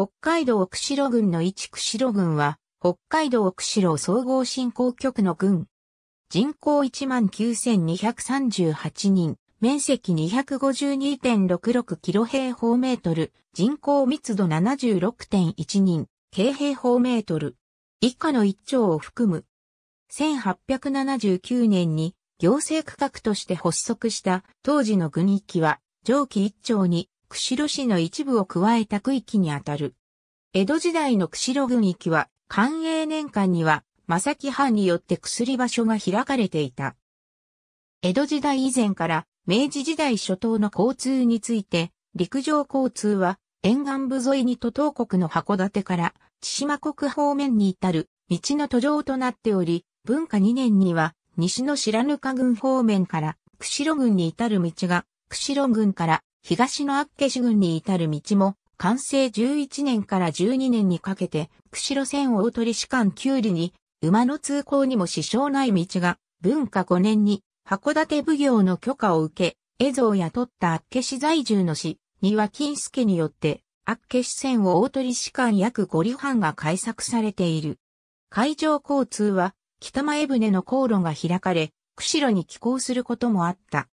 北海道釧路郡の一釧路郡は、北海道釧路総合振興局の郡。人口19,238人、面積252.66キロ平方メートル、人口密度76.1人、京平方メートル。以下の一丁を含む。1879年に行政区画として発足した当時の郡域は上記一丁に釧路市の一部を加えた区域にあたる。江戸時代の釧路郡域は、寛永年間には、正木藩によって薬場所が開かれていた。江戸時代以前から明治時代初頭の交通について、陸上交通は沿岸部沿いに都東国の函館から千島国方面に至る道の途上となっており、文化2年には西の白糠郡方面から釧路郡に至る道が釧路郡から東の厚岸郡に至る道も、完成11年から12年にかけて、釧路線大鳥市間九里に、馬の通行にも支障ない道が、文化5年に、函館奉行の許可を受け、蝦夷を雇った厚岸在住の市、庭金助によって、厚岸線を大鳥市間約5里半が開削されている。海上交通は、北前船の航路が開かれ、釧路に寄港することもあった。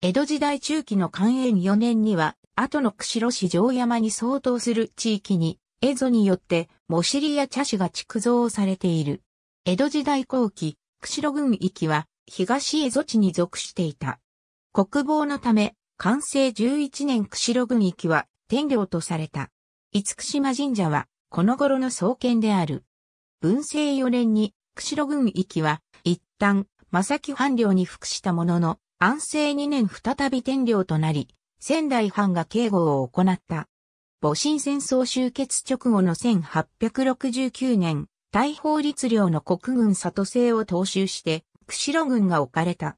江戸時代中期の寛永4年には、後の釧路市城山に相当する地域に、蝦夷によって、もしりや茶師が築造されている。江戸時代後期、釧路郡域は、東蝦夷地に属していた。国防のため、完成11年釧路郡域は、天領とされた。五福島神社は、この頃の創建である。文政4年に、釧路郡域は、一旦、正木藩領に服したものの、安政2年再び天領となり、仙台藩が警護を行った。戊辰戦争終結直後の1869年、大法律令の国軍里制を踏襲して、釧路軍が置かれた。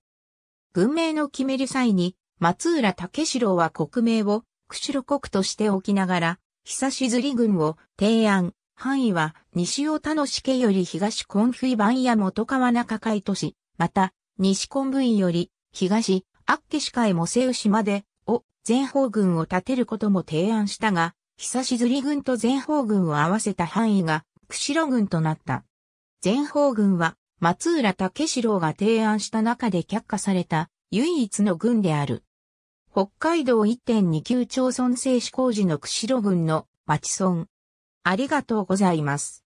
軍名の決める際に、松浦武四郎は国名を釧路国としておきながら、久しずり軍を提案、範囲は西尾田の市家より東コンフ番や元川中海都市、また西昆布院より東、アッケシカへモセウまで、を、前方軍を立てることも提案したが、久しずり軍と前方軍を合わせた範囲が、釧路軍となった。前方軍は、松浦武四郎が提案した中で却下された、唯一の軍である。北海道1.29町村制施工時の釧路軍の町村。ありがとうございます。